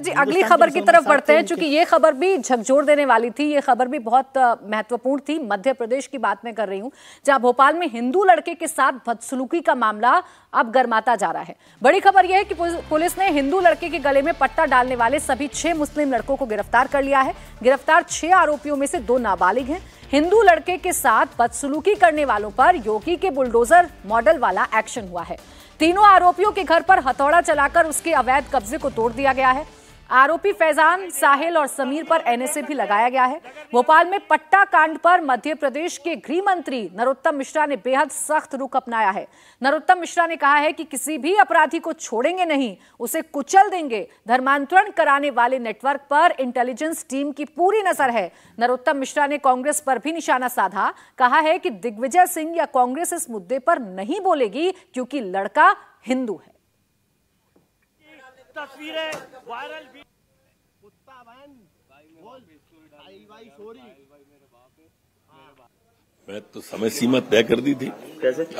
जी अगली खबर की तरफ बढ़ते हैं चूंकि ये खबर भी झकझोर देने वाली थी ये खबर भी बहुत महत्वपूर्ण थी मध्य प्रदेश की बात मैं कर रही हूँ जहां भोपाल में हिंदू लड़के के साथ बदसलूकी का मामला अब गर्माता जा रहा है बड़ी खबर यह है कि पुलिस ने हिंदू लड़के के गले में पट्टा डालने वाले सभी छह मुस्लिम लड़कों को गिरफ्तार कर लिया है गिरफ्तार छह आरोपियों में से दो नाबालिग हैं हिंदू लड़के के साथ बदसलूकी करने वालों पर योगी के बुलडोजर मॉडल वाला एक्शन हुआ है तीनों आरोपियों के घर पर हथौड़ा चलाकर उसके अवैध कब्जे को तोड़ दिया गया है आरोपी फैजान साहिल और समीर पर एनएसए भी लगाया गया है भोपाल में पट्टा कांड पर मध्य प्रदेश के गृह मंत्री नरोत्तम मिश्रा ने बेहद सख्त रुख अपनाया है नरोत्तम मिश्रा ने कहा है कि किसी भी अपराधी को छोड़ेंगे नहीं उसे कुचल देंगे धर्मांतरण कराने वाले नेटवर्क पर इंटेलिजेंस टीम की पूरी नजर है नरोत्तम मिश्रा ने कांग्रेस पर भी निशाना साधा कहा है कि दिग्विजय सिंह या कांग्रेस इस मुद्दे पर नहीं बोलेगी क्योंकि लड़का हिंदू है तस्वीरें वायरल भी कुत्ता बहन भाई भाई सॉरी मैं तो समय सीमा तय कर दी थी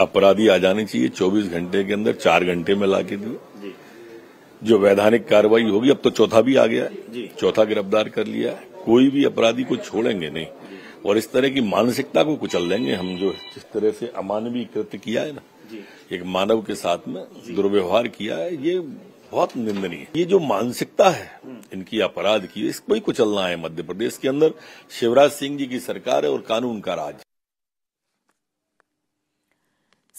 अपराधी आ जाने चाहिए 24 घंटे के अंदर चार घंटे में ला के दिए जो वैधानिक कार्रवाई होगी अब तो चौथा भी आ गया है चौथा गिरफ्तार कर लिया है कोई भी अपराधी को छोड़ेंगे नहीं और इस तरह की मानसिकता को कुचल देंगे हम जो जिस तरह से अमानवीय कृत्य किया है ना एक मानव के साथ में दुर्व्यवहार किया है ये बहुत निंदनीय ये जो मानसिकता है इनकी अपराध की इसको ही कुचलना है मध्य प्रदेश के अंदर शिवराज सिंह जी की सरकार है और कानून का राज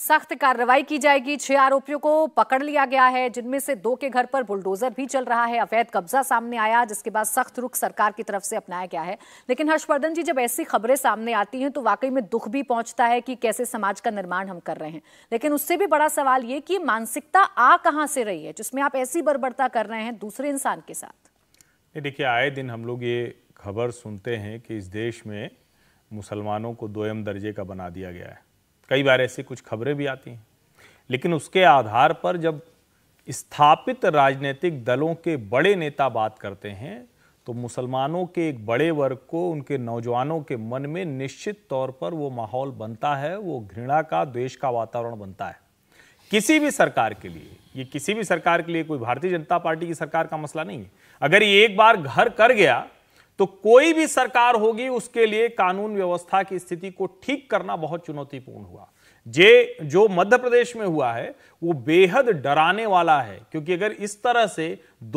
सख्त कार्रवाई की जाएगी छह आरोपियों को पकड़ लिया गया है जिनमें से दो के घर पर बुलडोजर भी चल रहा है अवैध कब्जा सामने आया जिसके बाद सख्त रुख सरकार की तरफ से अपनाया गया है लेकिन हर्षवर्धन जी जब ऐसी खबरें सामने आती हैं तो वाकई में दुख भी पहुंचता है कि कैसे समाज का निर्माण हम कर रहे हैं लेकिन उससे भी बड़ा सवाल ये कि मानसिकता आ कहाँ से रही है जिसमें आप ऐसी बर्बरता कर रहे हैं दूसरे इंसान के साथ देखिए आए दिन हम लोग ये खबर सुनते हैं कि इस देश में मुसलमानों को दोयम दर्जे का बना दिया गया है कई बार ऐसी कुछ खबरें भी आती हैं लेकिन उसके आधार पर जब स्थापित राजनीतिक दलों के बड़े नेता बात करते हैं तो मुसलमानों के एक बड़े वर्ग को उनके नौजवानों के मन में निश्चित तौर पर वो माहौल बनता है वो घृणा का द्वेष का वातावरण बनता है किसी भी सरकार के लिए ये किसी भी सरकार के लिए कोई भारतीय जनता पार्टी की सरकार का मसला नहीं है अगर ये एक बार घर कर गया तो कोई भी सरकार होगी उसके लिए कानून व्यवस्था की स्थिति को ठीक करना बहुत चुनौतीपूर्ण हुआ जे जो मध्य प्रदेश में हुआ है वो बेहद डराने वाला है क्योंकि अगर इस तरह से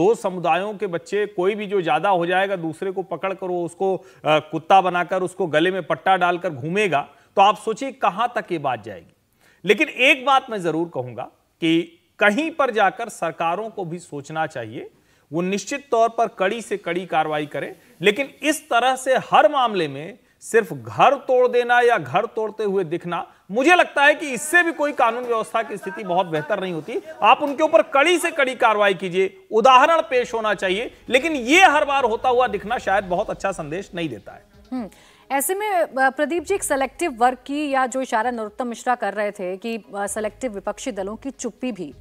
दो समुदायों के बच्चे कोई भी जो ज्यादा हो जाएगा दूसरे को पकड़ कर वो उसको कुत्ता बनाकर उसको गले में पट्टा डालकर घूमेगा तो आप सोचिए कहां तक ये बात जाएगी लेकिन एक बात मैं जरूर कहूंगा कि कहीं पर जाकर सरकारों को भी सोचना चाहिए वो निश्चित तौर पर कड़ी से कड़ी कार्रवाई करें लेकिन इस तरह से हर मामले में सिर्फ घर तोड़ देना या घर तोड़ते हुए दिखना मुझे लगता है कि इससे भी कोई कानून व्यवस्था की स्थिति बहुत बेहतर नहीं होती आप उनके ऊपर कड़ी से कड़ी कार्रवाई कीजिए उदाहरण पेश होना चाहिए लेकिन ये हर बार होता हुआ दिखना शायद बहुत अच्छा संदेश नहीं देता है हम्म, ऐसे में प्रदीप जी एक सेलेक्टिव वर्क की या जो इशारा नरोत्तम मिश्रा कर रहे थे कि सेलेक्टिव विपक्षी दलों की चुप्पी भी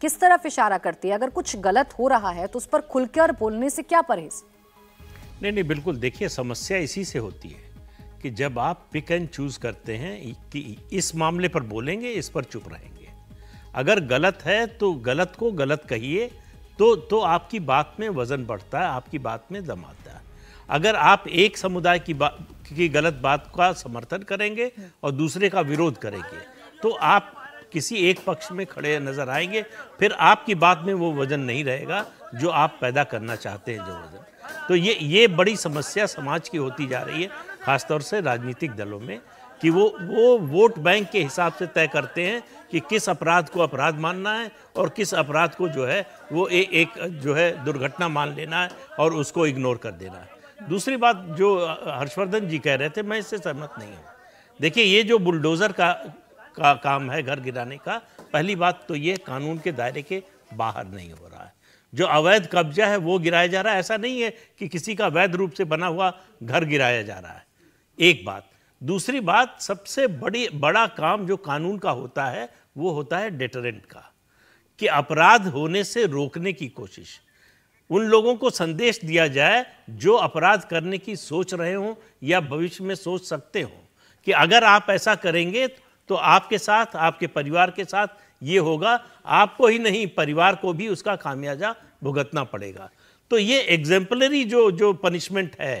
किस तरफ इशारा करती है अगर कुछ गलत हो रहा है तो उस पर खुलकर बोलने से क्या परहेज नहीं नहीं बिल्कुल देखिए समस्या इसी से होती है कि जब आप पिक एंड चूज करते हैं कि इस मामले पर बोलेंगे इस पर चुप रहेंगे अगर गलत है तो गलत को गलत कहिए तो तो आपकी बात में वजन बढ़ता है आपकी बात में दम आता है अगर आप एक समुदाय की बात की गलत बात का समर्थन करेंगे और दूसरे का विरोध करेंगे तो आप किसी एक पक्ष में खड़े नजर आएंगे फिर आपकी बात में वो वजन नहीं रहेगा जो आप पैदा करना चाहते हैं जो वजन तो ये ये बड़ी समस्या समाज की होती जा रही है खासतौर से राजनीतिक दलों में कि वो वो वोट बैंक के हिसाब से तय करते हैं कि किस अपराध को अपराध मानना है और किस अपराध को जो है वो ए, एक जो है दुर्घटना मान लेना है और उसको इग्नोर कर देना है दूसरी बात जो हर्षवर्धन जी कह रहे थे मैं इससे सहमत नहीं हूँ देखिए ये जो बुलडोज़र का का काम है घर गिराने का पहली बात तो ये कानून के दायरे के बाहर नहीं हो रहा है जो अवैध कब्जा है वो गिराया जा रहा है ऐसा नहीं है कि किसी का वैध रूप से बना हुआ घर गिराया जा रहा है एक बात दूसरी बात सबसे बड़ी बड़ा काम जो कानून का होता है वो होता है डिटरेंट का कि अपराध होने से रोकने की कोशिश उन लोगों को संदेश दिया जाए जो अपराध करने की सोच रहे हों या भविष्य में सोच सकते हों कि अगर आप ऐसा करेंगे तो आपके साथ आपके परिवार के साथ ये होगा आपको ही नहीं परिवार को भी उसका खामियाजा भुगतना पड़ेगा तो ये एग्जेम्पलरी जो जो पनिशमेंट है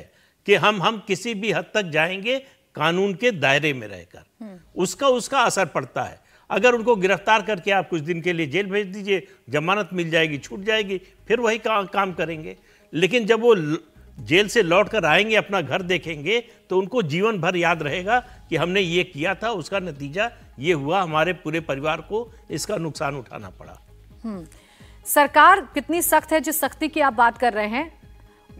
कि हम हम किसी भी हद तक जाएंगे कानून के दायरे में रहकर हम्म। उसका उसका असर पड़ता है अगर उनको गिरफ्तार करके आप कुछ दिन के लिए जेल भेज दीजिए जमानत मिल जाएगी छूट जाएगी फिर वही का, काम करेंगे लेकिन जब वो जेल से लौट कर आएंगे अपना घर देखेंगे तो उनको जीवन भर याद रहेगा कि हमने ये किया था उसका नतीजा ये हुआ हमारे पूरे परिवार को इसका नुकसान उठाना पड़ा हम्म। सरकार कितनी सख्त है जिस सख्ती की आप बात कर रहे हैं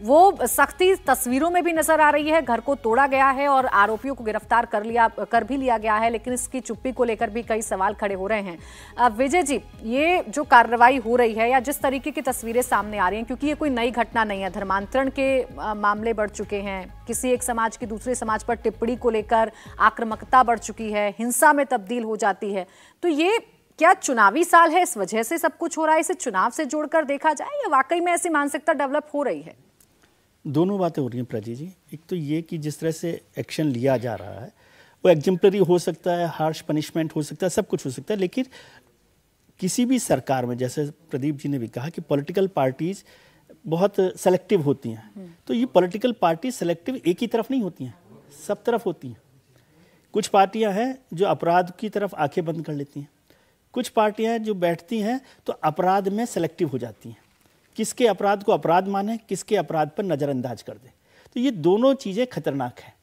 वो सख्ती तस्वीरों में भी नजर आ रही है घर को तोड़ा गया है और आरोपियों को गिरफ्तार कर लिया कर भी लिया गया है लेकिन इसकी चुप्पी को लेकर भी कई सवाल खड़े हो रहे हैं विजय जी ये जो कार्रवाई हो रही है या जिस तरीके की तस्वीरें सामने आ रही हैं क्योंकि ये कोई नई घटना नहीं है धर्मांतरण के मामले बढ़ चुके हैं किसी एक समाज की दूसरे समाज पर टिप्पणी को लेकर आक्रमकता बढ़ चुकी है हिंसा में तब्दील हो जाती है तो ये क्या चुनावी साल है इस वजह से सब कुछ हो रहा है इसे चुनाव से जोड़कर देखा जाए या वाकई में ऐसी मानसिकता डेवलप हो रही है दोनों बातें हो रही हैं प्रजी जी एक तो ये कि जिस तरह से एक्शन लिया जा रहा है वो एग्जम्पलरी हो सकता है हार्श पनिशमेंट हो सकता है सब कुछ हो सकता है लेकिन किसी भी सरकार में जैसे प्रदीप जी ने भी कहा कि पॉलिटिकल पार्टीज़ बहुत सेलेक्टिव होती हैं हम्म। तो ये पॉलिटिकल पार्टी सेलेक्टिव एक ही तरफ नहीं होती हैं सब तरफ होती हैं कुछ पार्टियां हैं जो अपराध की तरफ आंखें बंद कर लेती हैं कुछ पार्टियां हैं जो बैठती हैं तो अपराध में सेलेक्टिव हो जाती हैं किसके अपराध को अपराध माने किसके अपराध पर नज़रअंदाज कर दें तो ये दोनों चीज़ें खतरनाक हैं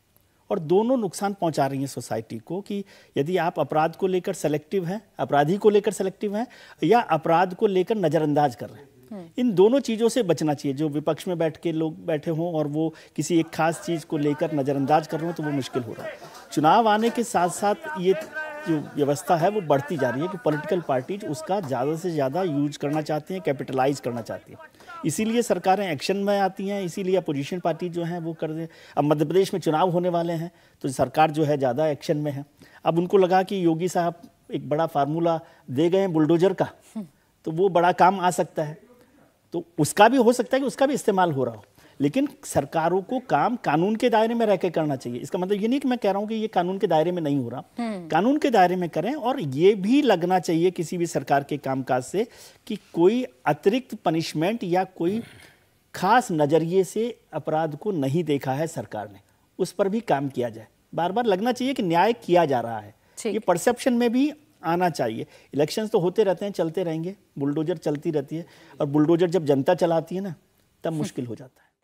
और दोनों नुकसान पहुंचा रही हैं सोसाइटी को कि यदि आप अपराध को लेकर सेलेक्टिव हैं अपराधी को लेकर सेलेक्टिव हैं या अपराध को लेकर नज़रअंदाज कर रहे हैं हम्म। इन दोनों चीज़ों से बचना चाहिए जो विपक्ष में बैठ के लोग बैठे हों और वो किसी एक खास चीज़ को लेकर नज़रअंदाज कर रहे हो तो वो मुश्किल हो रहा है चुनाव आने के साथ साथ ये जो व्यवस्था है वो बढ़ती जा रही है कि पॉलिटिकल पार्टीज उसका ज़्यादा से ज़्यादा यूज करना चाहती हैं कैपिटलाइज करना चाहती हैं इसीलिए सरकारें एक्शन में आती हैं इसीलिए अपोजिशन पार्टी जो हैं वो कर दें अब मध्य प्रदेश में चुनाव होने वाले हैं तो सरकार जो है ज़्यादा एक्शन में है अब उनको लगा कि योगी साहब एक बड़ा फार्मूला दे गए हैं बुलडोजर का तो वो बड़ा काम आ सकता है तो उसका भी हो सकता है कि उसका भी इस्तेमाल हो रहा हो लेकिन सरकारों को काम कानून के दायरे में रह करना चाहिए इसका मतलब ये नहीं कि मैं कह रहा हूँ कि ये कानून के दायरे में नहीं हो रहा हम्म। कानून के दायरे में करें और ये भी लगना चाहिए किसी भी सरकार के कामकाज से कि कोई अतिरिक्त पनिशमेंट या कोई खास नज़रिए से अपराध को नहीं देखा है सरकार ने उस पर भी काम किया जाए बार बार लगना चाहिए कि न्याय किया जा रहा है ये परसेप्शन में भी आना चाहिए इलेक्शन तो होते रहते हैं चलते रहेंगे बुलडोजर चलती रहती है और बुलडोजर जब जनता चलाती है ना तब हम्म। मुश्किल हो जाता है